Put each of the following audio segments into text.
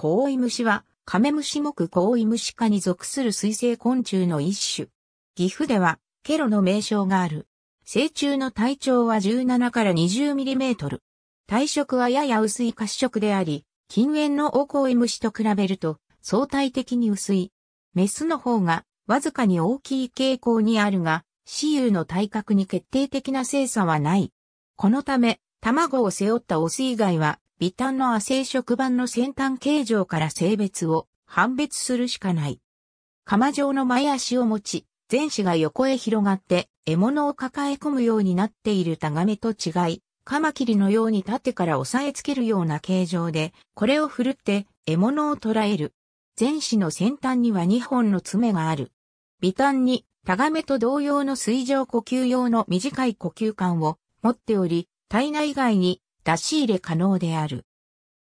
コオイムシは、カメムシ目コオイムシ科に属する水生昆虫の一種。岐阜では、ケロの名称がある。成虫の体長は17から20ミリメートル。体色はやや薄い褐色であり、近縁のオコイムシと比べると相対的に薄い。メスの方がわずかに大きい傾向にあるが、雌雄の体格に決定的な性差はない。このため、卵を背負ったオス以外は微端の亜生触板の先端形状から性別を判別するしかない。釜状の前足を持ち、前肢が横へ広がって獲物を抱え込むようになっているタガメと違い、カマキリのように縦から押さえつけるような形状で、これを振るって獲物を捕らえる。前肢の先端には2本の爪がある。微端にタガメと同様の水上呼吸用の短い呼吸管を持っており、体内外に出し入れ可能である。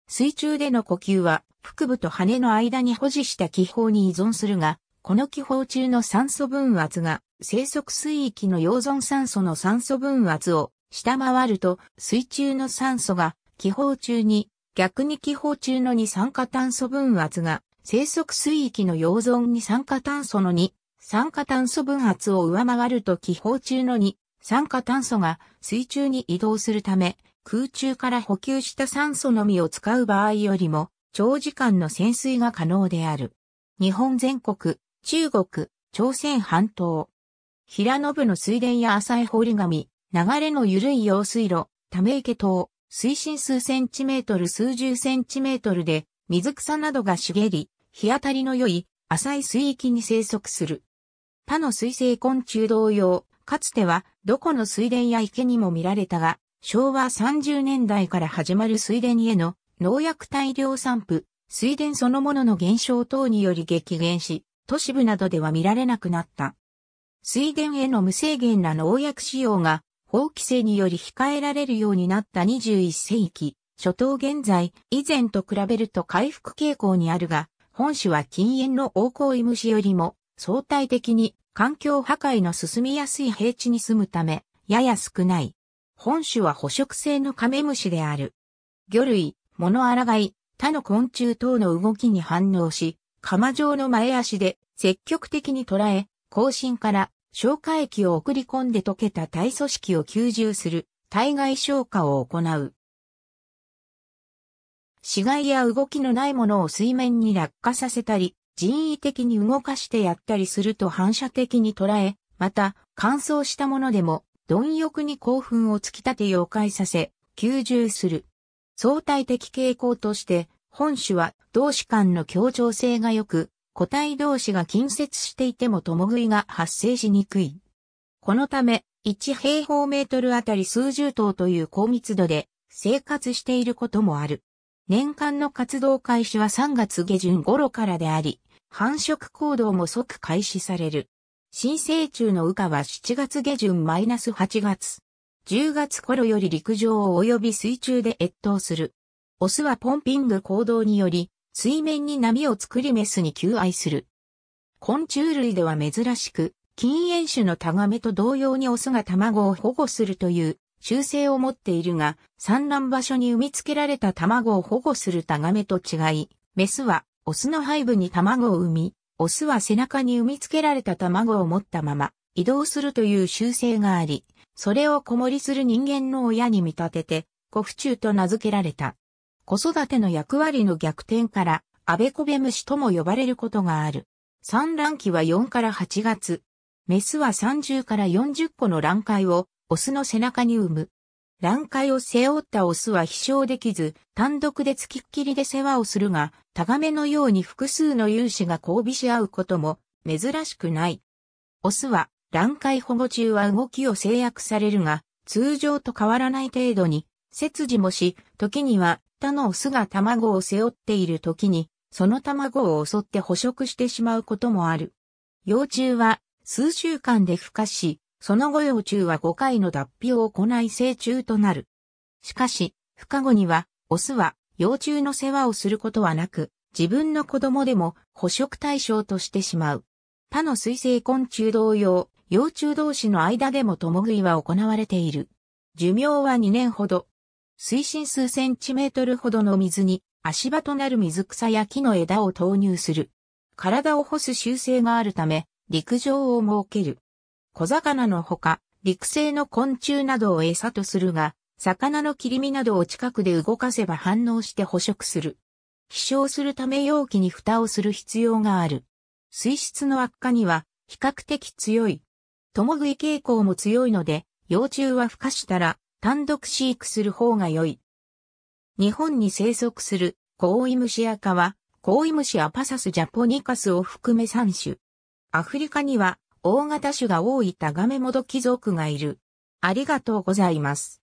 水中での呼吸は腹部と羽の間に保持した気泡に依存するが、この気泡中の酸素分圧が生息水域の溶存酸素の酸素分圧を下回ると水中の酸素が気泡中に逆に気泡中の二酸化炭素分圧が生息水域の溶存二酸化炭素の2酸化炭素分圧を上回ると気泡中の2酸化炭素が水中に移動するため空中から補給した酸素のみを使う場合よりも、長時間の潜水が可能である。日本全国、中国、朝鮮半島。平野部の水田や浅い堀紙、流れの緩い用水路、ため池等、水深数センチメートル数十センチメートルで、水草などが茂り、日当たりの良い浅い水域に生息する。他の水生昆虫同様、かつてはどこの水田や池にも見られたが、昭和30年代から始まる水田への農薬大量散布、水田そのものの減少等により激減し、都市部などでは見られなくなった。水田への無制限な農薬使用が法規制により控えられるようになった21世紀、初頭現在、以前と比べると回復傾向にあるが、本種は禁煙の横行い虫よりも相対的に環境破壊の進みやすい平地に住むため、やや少ない。本種は捕食性のカメムシである。魚類、物ガい、他の昆虫等の動きに反応し、釜状の前足で積極的に捉え、後進から消化液を送り込んで溶けた体組織を吸収する体外消化を行う。死骸や動きのないものを水面に落下させたり、人為的に動かしてやったりすると反射的に捉え、また乾燥したものでも貪欲に興奮を突き立て妖怪させ、吸従する。相対的傾向として、本種は同士間の協調性が良く、個体同士が近接していても共食いが発生しにくい。このため、1平方メートルあたり数十頭という高密度で生活していることもある。年間の活動開始は3月下旬頃からであり、繁殖行動も即開始される。新生虫の羽化は7月下旬マイナス -8 月。10月頃より陸上及び水中で越冬する。オスはポンピング行動により、水面に波を作りメスに求愛する。昆虫類では珍しく、禁煙種のタガメと同様にオスが卵を保護するという習性を持っているが、産卵場所に産み付けられた卵を保護するタガメと違い、メスはオスの背部に卵を産み、オスは背中に産み付けられた卵を持ったまま移動するという習性があり、それを子守りする人間の親に見立てて、子不中と名付けられた。子育ての役割の逆転から、アベコベ虫とも呼ばれることがある。産卵期は4から8月。メスは30から40個の卵塊を、オスの背中に産む。乱海を背負ったオスは飛翔できず、単独で付きっきりで世話をするが、タガメのように複数の有志が交尾し合うことも珍しくない。オスは乱海保護中は動きを制約されるが、通常と変わらない程度に、切除もし、時には他のオスが卵を背負っている時に、その卵を襲って捕食してしまうこともある。幼虫は数週間で孵化し、その後幼虫は5回の脱皮を行い成虫となる。しかし、孵化後には、オスは幼虫の世話をすることはなく、自分の子供でも捕食対象としてしまう。他の水生昆虫同様、幼虫同士の間でも共食いは行われている。寿命は2年ほど。水深数センチメートルほどの水に足場となる水草や木の枝を投入する。体を干す習性があるため、陸上を設ける。小魚のほか、陸生の昆虫などを餌とするが、魚の切り身などを近くで動かせば反応して捕食する。飛翔するため容器に蓋をする必要がある。水質の悪化には比較的強い。共食い傾向も強いので、幼虫は孵化したら単独飼育する方が良い。日本に生息するコオイムシアカは、コオイムシアパサスジャポニカスを含め3種。アフリカには大型種が多いタガメモドキ族がいる。ありがとうございます。